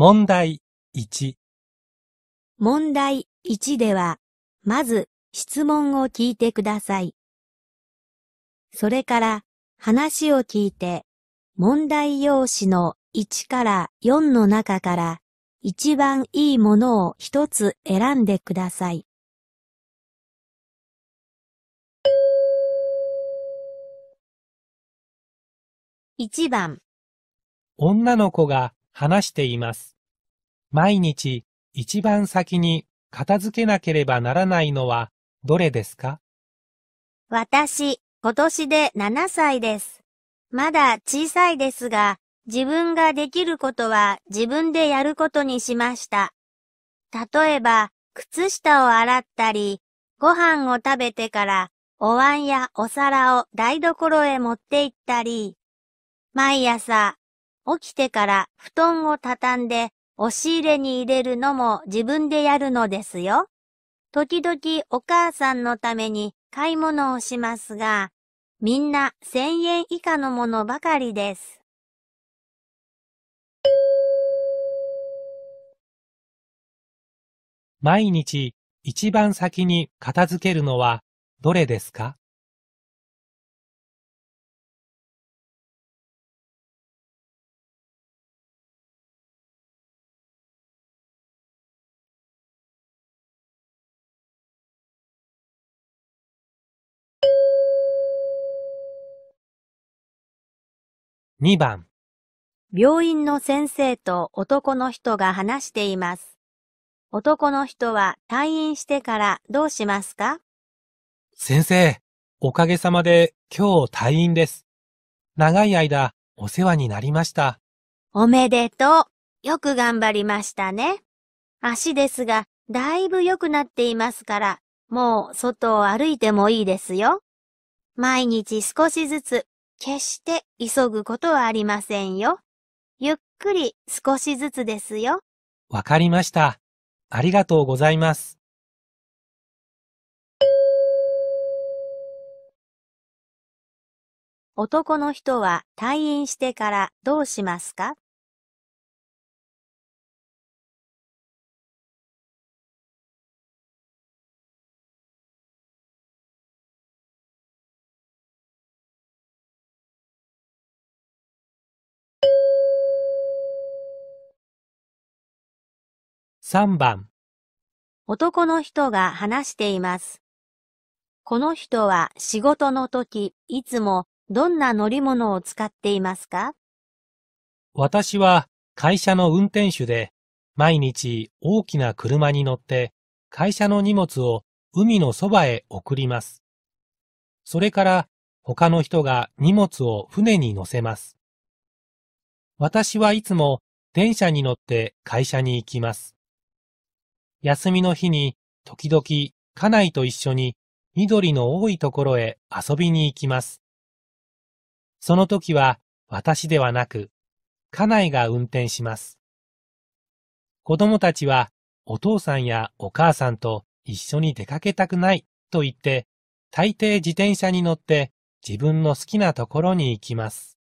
問題1問題1では、まず質問を聞いてください。それから話を聞いて、問題用紙の1から4の中から一番いいものを一つ選んでください。1番女の子が話しています。毎日一番先に片付けなければならないのはどれですか私、今年で7歳です。まだ小さいですが、自分ができることは自分でやることにしました。例えば、靴下を洗ったり、ご飯を食べてからお椀やお皿を台所へ持って行ったり、毎朝起きてから布団をたたんで押し入れに入れるのも自分でやるのですよ。時々お母さんのために買い物をしますが、みんな1000円以下のものばかりです。毎日一番先に片付けるのはどれですか2番病院の先生と男の人が話しています。男の人は退院してからどうしますか先生、おかげさまで今日退院です。長い間お世話になりました。おめでとう。よく頑張りましたね。足ですが、だいぶ良くなっていますから、もう外を歩いてもいいですよ。毎日少しずつ決して急ぐことはありませんよ。ゆっくり少しずつですよ。わかりました。ありがとうございます。男の人は退院してからどうしますか3番男の人が話しています。この人は仕事の時、いつもどんな乗り物を使っていますか私は会社の運転手で、毎日大きな車に乗って会社の荷物を海のそばへ送ります。それから他の人が荷物を船に乗せます。私はいつも電車に乗って会社に行きます。休みの日に時々家内と一緒に緑の多いところへ遊びに行きます。その時は私ではなく家内が運転します。子供たちはお父さんやお母さんと一緒に出かけたくないと言って大抵自転車に乗って自分の好きなところに行きます。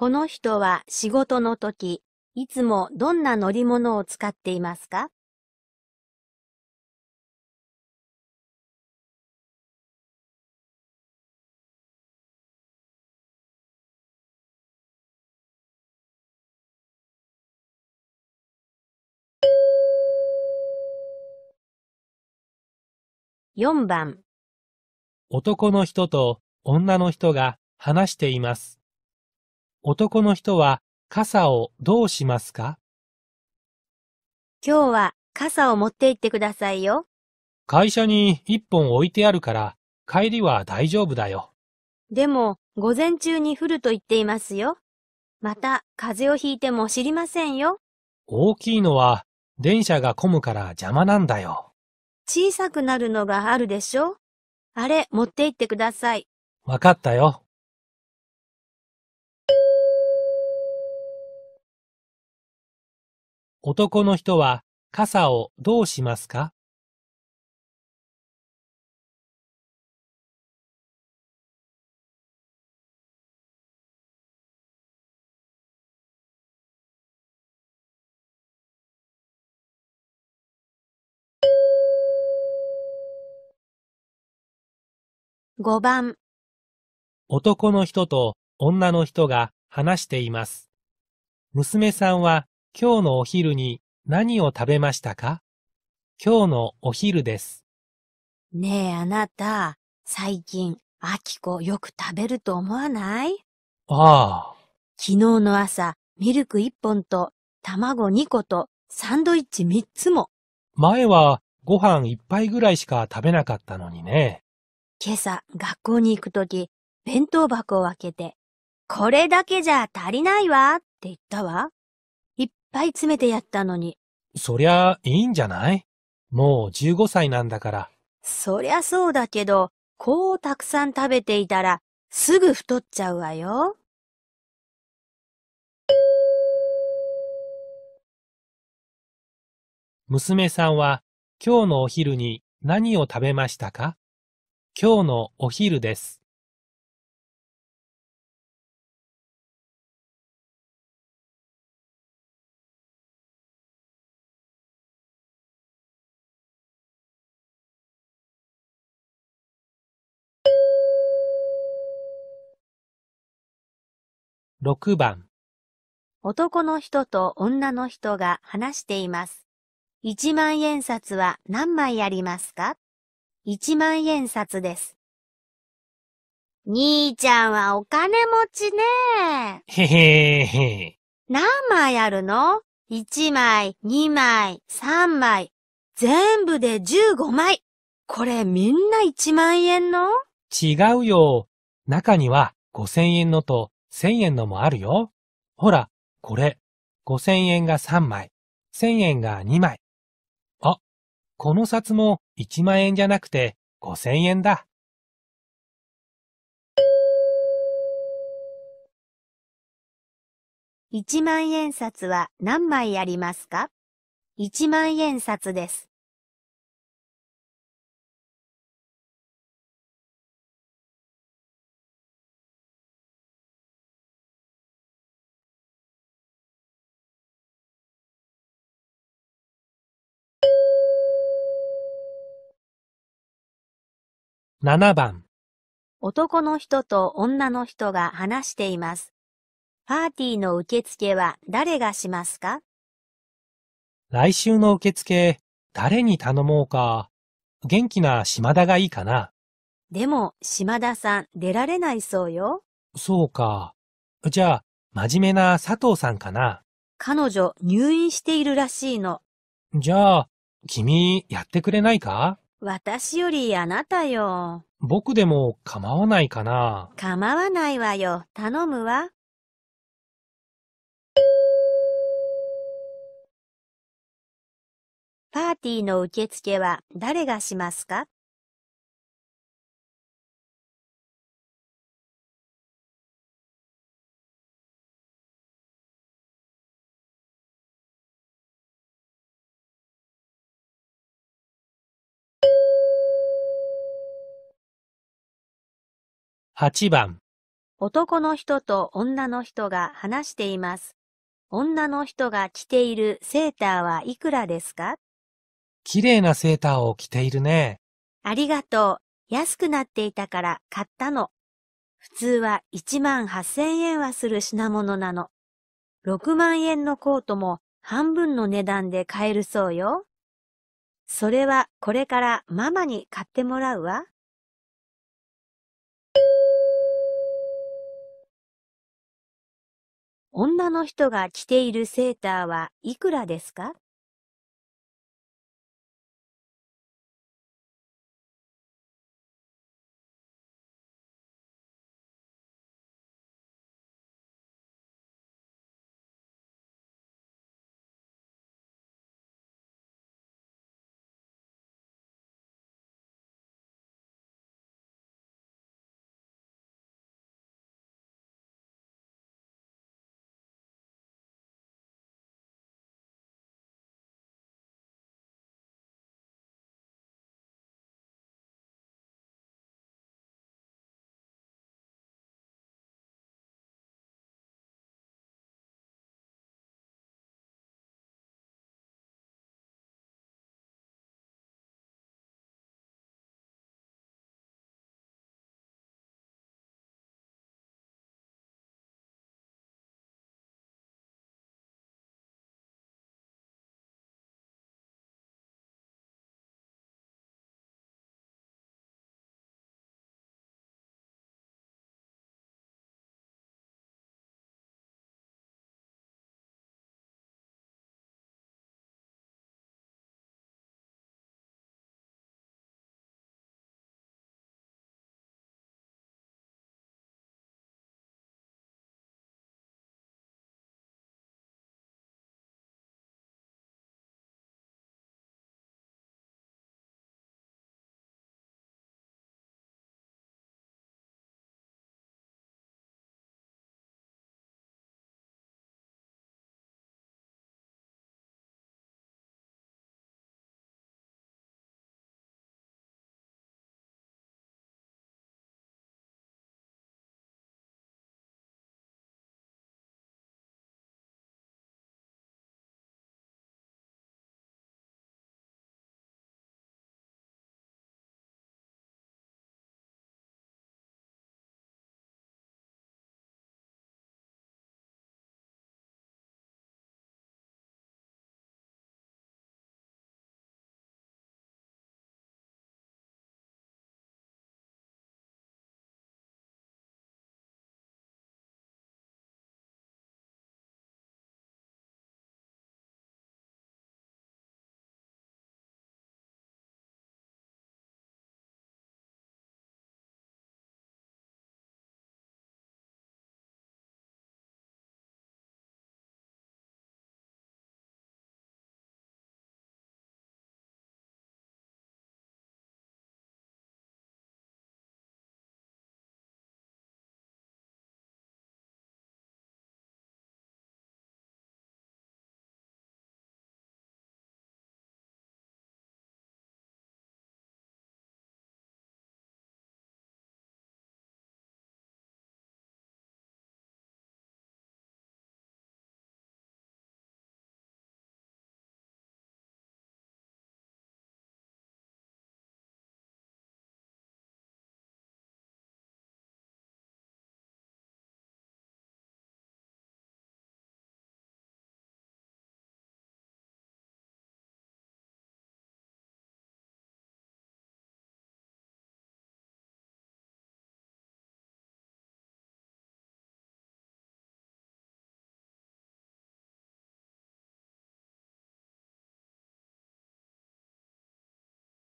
この人は仕事の時、いつもどんな乗り物を使っていますか4番男の人と女の人が話しています。男の人は傘をどうしますか今日は傘を持って行ってくださいよ。会社に一本置いてあるから帰りは大丈夫だよ。でも午前中に降ると言っていますよ。また風邪をひいても知りませんよ。大きいのは電車が混むから邪魔なんだよ。小さくなるのがあるでしょあれ持って行ってください。わかったよ。男の人は傘をどうしますか5番男の人と女の人が話しています。娘さんは今日のお昼に何を食べましたか今日のお昼です。ねえ、あなた、最近、あきこよく食べると思わないああ。昨日の朝、ミルク1本と、卵2個と、サンドイッチ3つも。前は、ご飯1杯ぐらいしか食べなかったのにね。今朝、学校に行くとき、弁当箱を開けて、これだけじゃ足りないわって言ったわ。ぱい詰めてやったのに。そりゃ、いいんじゃないもう15歳なんだから。そりゃそうだけど、こうたくさん食べていたら、すぐ太っちゃうわよ。娘さんは、今日のお昼に何を食べましたか今日のお昼です。6番男の人と女の人が話しています。1万円札は何枚ありますか ?1 万円札です。兄ちゃんはお金持ちね。へへへ。何枚あるの ?1 枚、2枚、3枚。全部で15枚。これみんな1万円の違うよ。中には5000円のと1000円のもあるよ。ほら、これ、5000円が3枚、1000円が2枚。あ、この札も1万円じゃなくて5000円だ。1万円札は何枚ありますか ?1 万円札です。7番男の人と女の人が話しています。パーティーの受付は誰がしますか来週の受付、誰に頼もうか。元気な島田がいいかな。でも、島田さん出られないそうよ。そうか。じゃあ、真面目な佐藤さんかな。彼女入院しているらしいの。じゃあ、君やってくれないか私よりあなたよ。僕でも構わないかな。構わないわよ。頼むわ。パーティーの受付は誰がしますか8番男の人と女の人が話しています。女の人が着ているセーターはいくらですか綺麗なセーターを着ているね。ありがとう。安くなっていたから買ったの。普通は1万8000円はする品物なの。6万円のコートも半分の値段で買えるそうよ。それはこれからママに買ってもらうわ。女の人が着ているセーターはいくらですか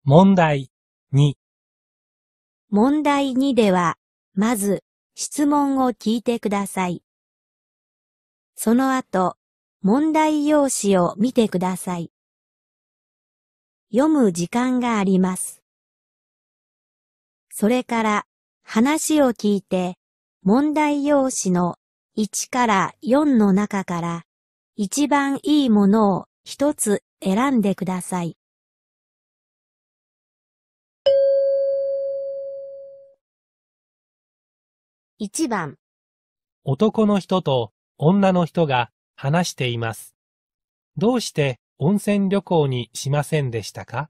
問題2問題2では、まず質問を聞いてください。その後、問題用紙を見てください。読む時間があります。それから、話を聞いて、問題用紙の1から4の中から、一番いいものを一つ選んでください。1番、男の人と女の人が話しています。どうして温泉旅行にしませんでしたか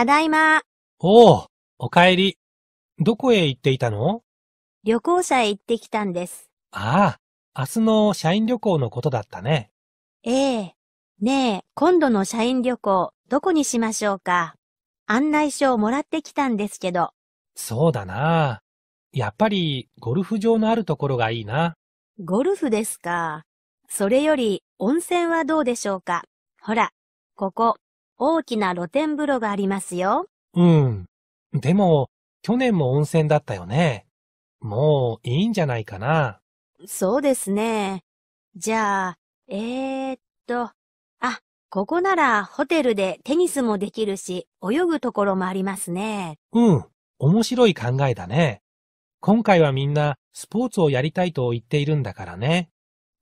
ただいま。おお、お帰り。どこへ行っていたの旅行者へ行ってきたんです。ああ、明日の社員旅行のことだったね。ええ。ねえ、今度の社員旅行、どこにしましょうか。案内書をもらってきたんですけど。そうだな。やっぱり、ゴルフ場のあるところがいいな。ゴルフですか。それより、温泉はどうでしょうか。ほら、ここ、大きな露天風呂がありますよ。うん。でも、去年も温泉だったよね。もういいんじゃないかな。そうですね。じゃあ、えー、っと、あ、ここならホテルでテニスもできるし、泳ぐところもありますね。うん、面白い考えだね。今回はみんなスポーツをやりたいと言っているんだからね。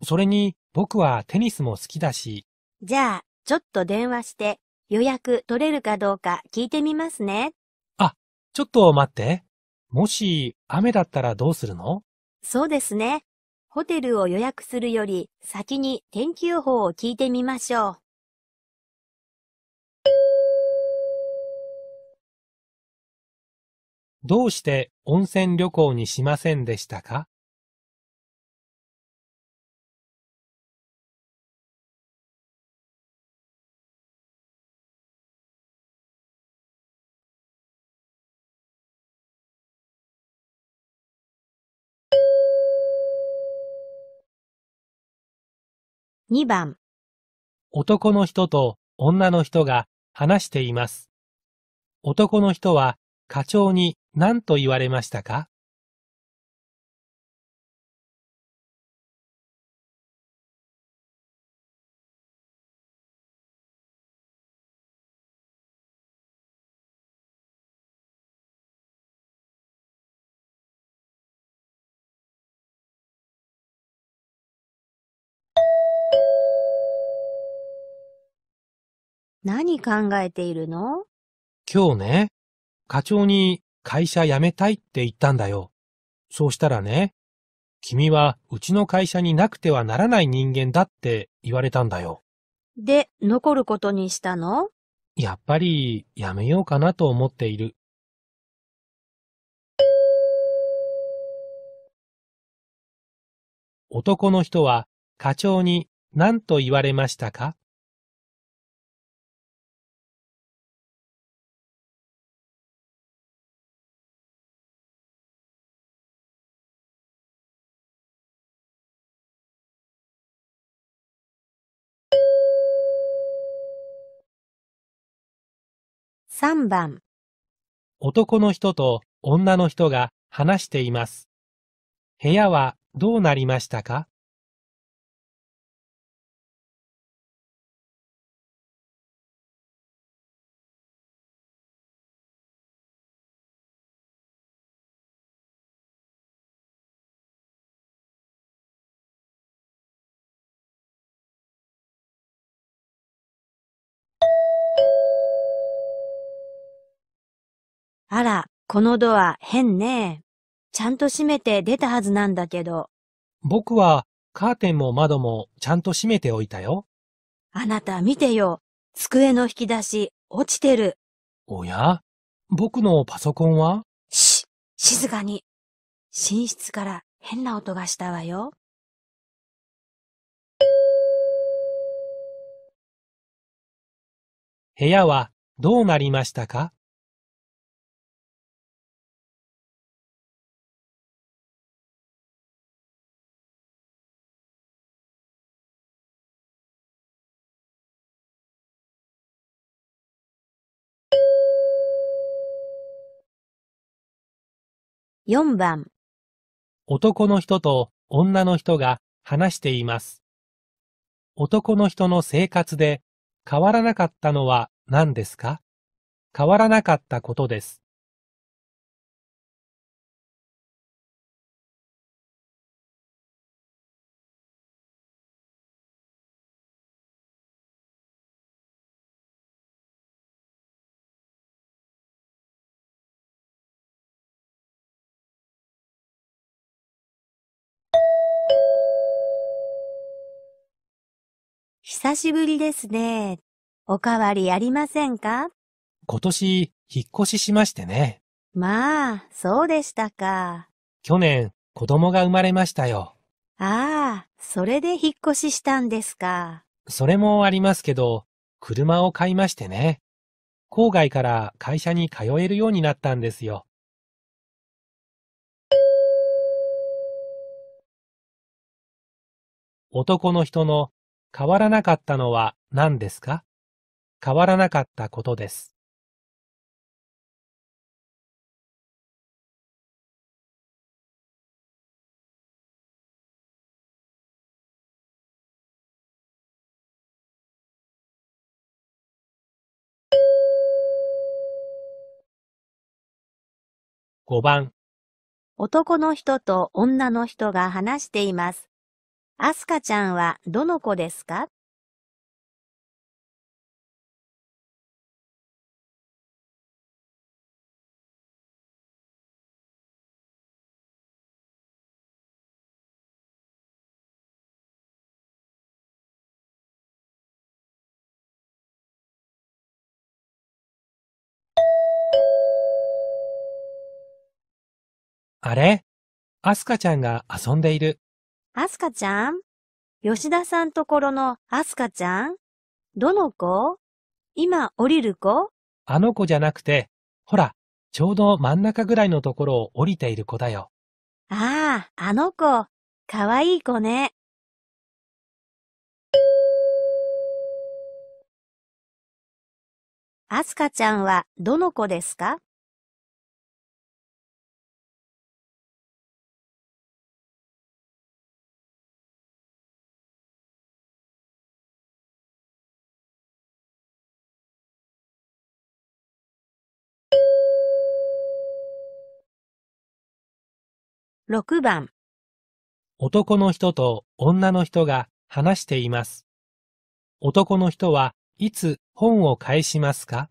それに僕はテニスも好きだし。じゃあ、ちょっと電話して予約取れるかどうか聞いてみますね。あ、ちょっと待って。もし雨だったらどうするのそうですね。ホテルを予約するより先に天気予報を聞いてみましょう。どうして温泉旅行にしませんでしたか2番男の人と女の人が話しています。男の人は課長に何と言われましたか何考えているの今日ね、課長に会社辞めたいって言ったんだよ。そうしたらね、君はうちの会社になくてはならない人間だって言われたんだよ。で、残ることにしたのやっぱりやめようかなと思っている。男の人は課長に何と言われましたか3番男の人と女の人が話しています。部屋はどうなりましたかあら、このドア変ね。ちゃんと閉めて出たはずなんだけど。僕はカーテンも窓もちゃんと閉めておいたよ。あなた見てよ。机の引き出し落ちてる。おや僕のパソコンはし、静かに。寝室から変な音がしたわよ。部屋はどうなりましたか4番男の人と女の人が話しています。男の人の生活で変わらなかったのは何ですか変わらなかったことです。久しぶりですね。おかわりありませんか今年、引っ越ししましてね。まあ、そうでしたか。去年、子供が生まれましたよ。ああ、それで引っ越ししたんですか。それもありますけど、車を買いましてね。郊外から会社に通えるようになったんですよ。男の人の変わらなかったのは何ですか変わらなかったことです。5番男の人と女の人が話しています。アスカちゃんはどの子ですかあれアスカちゃんが遊んでいる。アスカちゃん吉田さんところのアスカちゃんどの子今降りる子あの子じゃなくて、ほら、ちょうど真ん中ぐらいのところを降りている子だよ。ああ、あの子、かわいい子ね。アスカちゃんはどの子ですか6番男の人と女の人が話しています。男の人はいつ本を返しますか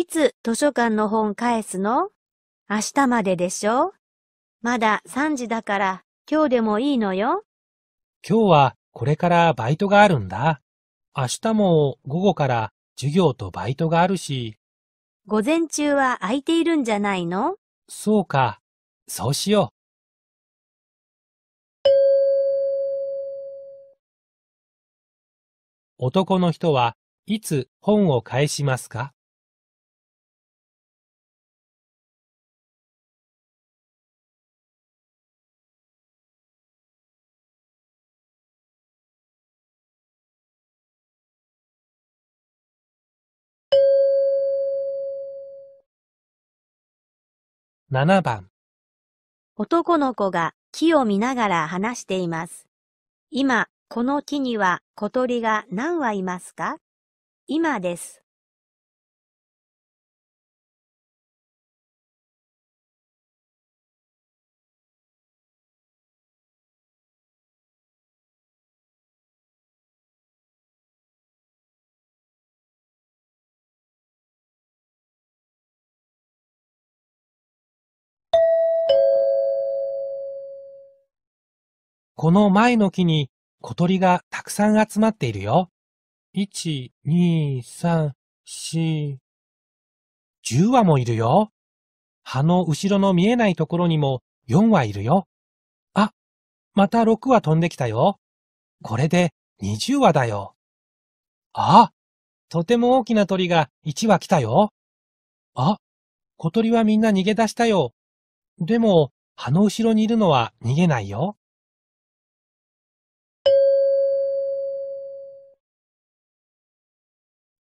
いつ図書館の本返すの明日まででしょまだ3時だから今日でもいいのよ。今日はこれからバイトがあるんだ。明日も午後から授業とバイトがあるし。午前中は空いているんじゃないのそうか。そうしよう。男の人はいつ本を返しますか7番男の子が木を見ながら話しています。今、この木には小鳥が何羽いますか今です。この前の木に小鳥がたくさん集まっているよ。1、2、3、4、10羽もいるよ。葉の後ろの見えないところにも4羽いるよ。あ、また6羽飛んできたよ。これで20羽だよ。あ、とても大きな鳥が1羽来たよ。あ、小鳥はみんな逃げ出したよ。でも、葉の後ろにいるのは逃げないよ。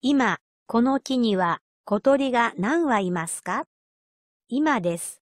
今、この木には小鳥が何羽いますか今です。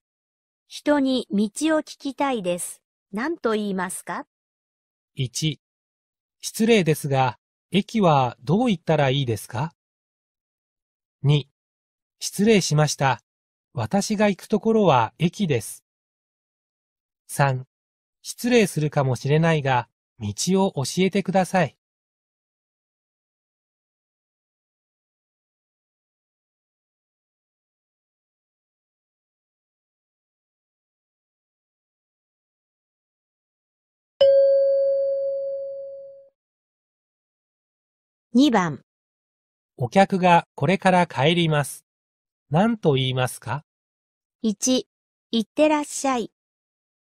人に道を聞きたいです。何と言いますか ?1、失礼ですが、駅はどう行ったらいいですか ?2、失礼しました。私が行くところは駅です。3、失礼するかもしれないが、道を教えてください。2番、お客がこれから帰ります。何と言いますか1、いってらっしゃい。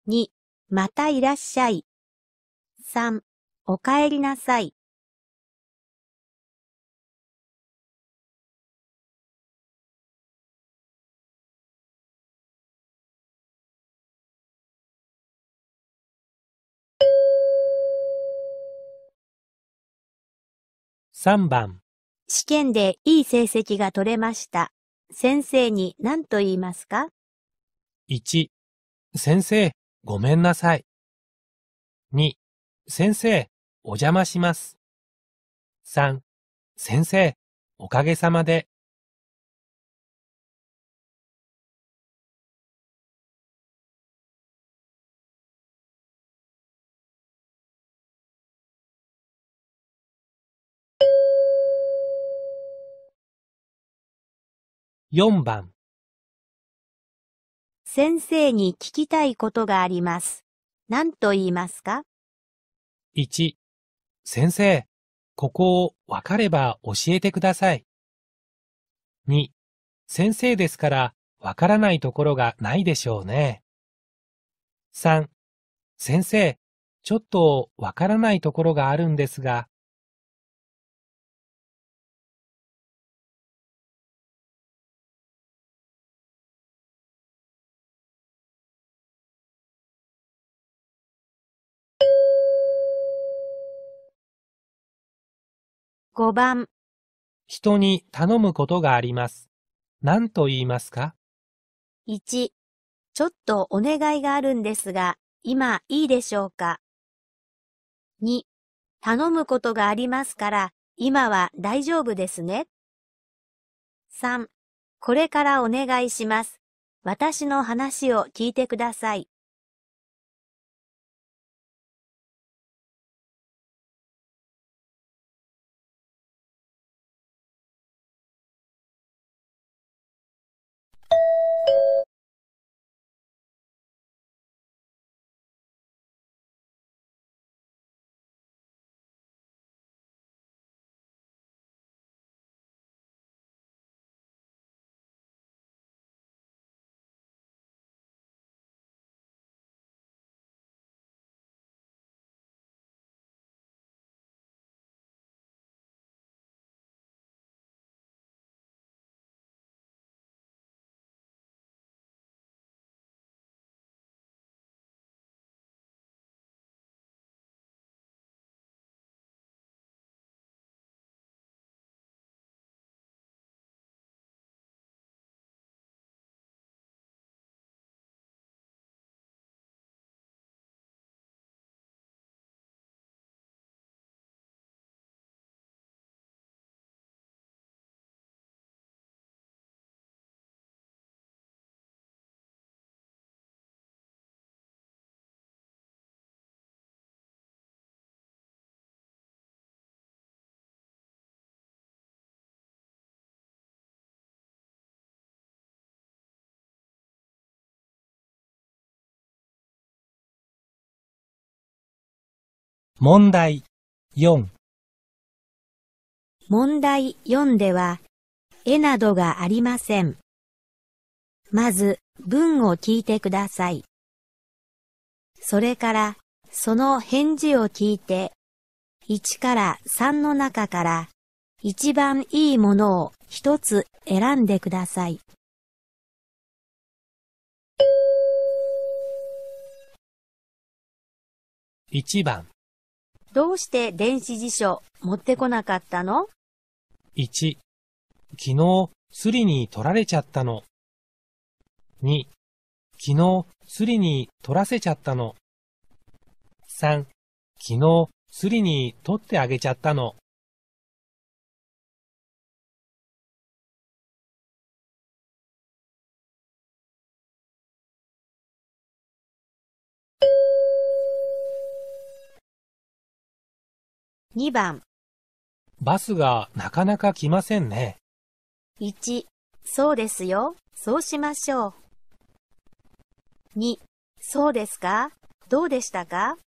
2、またいらっしゃい。3、お帰りなさい。3番試験でいい成績が取れました。先生に何と言いますか ?1、先生、ごめんなさい。2、先生、お邪魔します。3、先生、おかげさまで。4番先生に聞きたいことがあります。何と言いますか ?1 先生、ここをわかれば教えてください。2先生ですからわからないところがないでしょうね。3先生、ちょっとわからないところがあるんですが、5番人に頼むことがあります。何と言いますか ?1、ちょっとお願いがあるんですが、今いいでしょうか ?2、頼むことがありますから、今は大丈夫ですね。3、これからお願いします。私の話を聞いてください。問題4問題4では、絵などがありません。まず、文を聞いてください。それから、その返事を聞いて、1から3の中から、一番いいものを一つ選んでください。1番どうして電子辞書持ってこなかったの ?1、昨日、スリに取られちゃったの。2、昨日、スリに取らせちゃったの。3、昨日、スリに取ってあげちゃったの。2番バスがなかなか来ませんね。1そうですよ。そうしましょう。2そうですかどうでしたか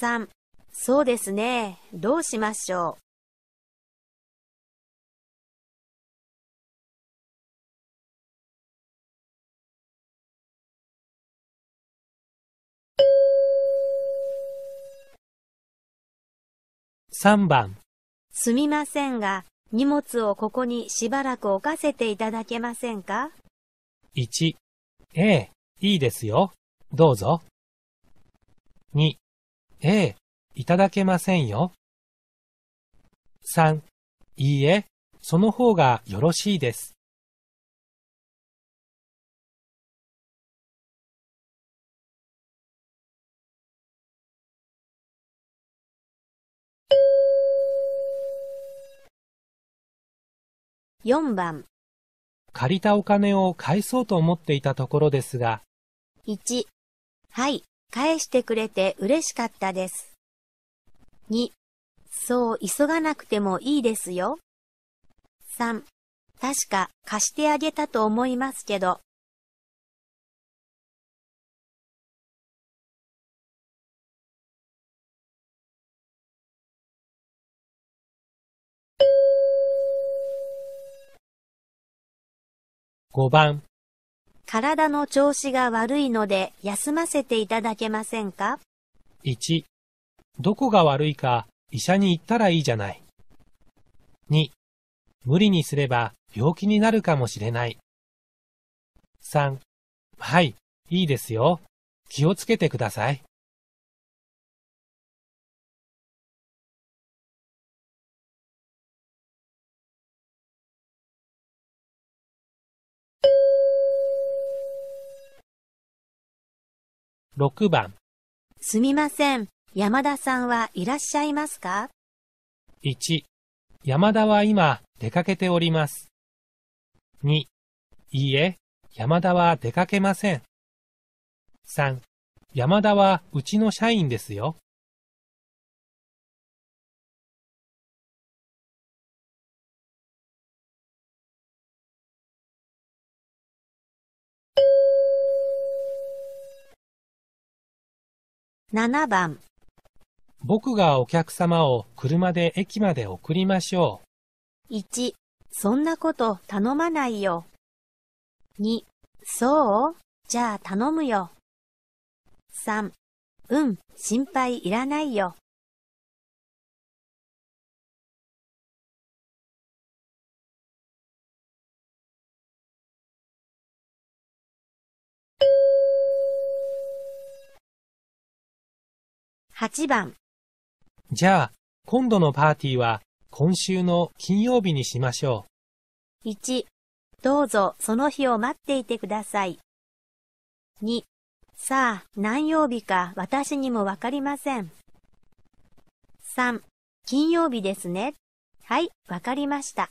?3 そうですね。どうしましょう。3番すみませんが、荷物をここにしばらく置かせていただけませんか ?1、ええ、いいですよ。どうぞ。2、ええ、いただけませんよ。3、いいえ、その方がよろしいです。4番借りたお金を返そうと思っていたところですが、1はい返してくれて嬉しかったです2そう急がなくてもいいですよ3確か貸してあげたと思いますけど5番体の調子が悪いので休ませていただけませんか ?1 どこが悪いか医者に行ったらいいじゃない。2無理にすれば病気になるかもしれない。3はい、いいですよ。気をつけてください。6番すみません。山田さんはいらっしゃいますか ?1、山田は今出かけております。2、いいえ、山田は出かけません。3、山田はうちの社員ですよ。7番僕がお客様を車で駅まで送りましょう。1、そんなこと頼まないよ。2、そうじゃあ頼むよ。3、うん、心配いらないよ。8番。じゃあ、今度のパーティーは今週の金曜日にしましょう。1、どうぞその日を待っていてください。2、さあ、何曜日か私にもわかりません。3、金曜日ですね。はい、わかりました。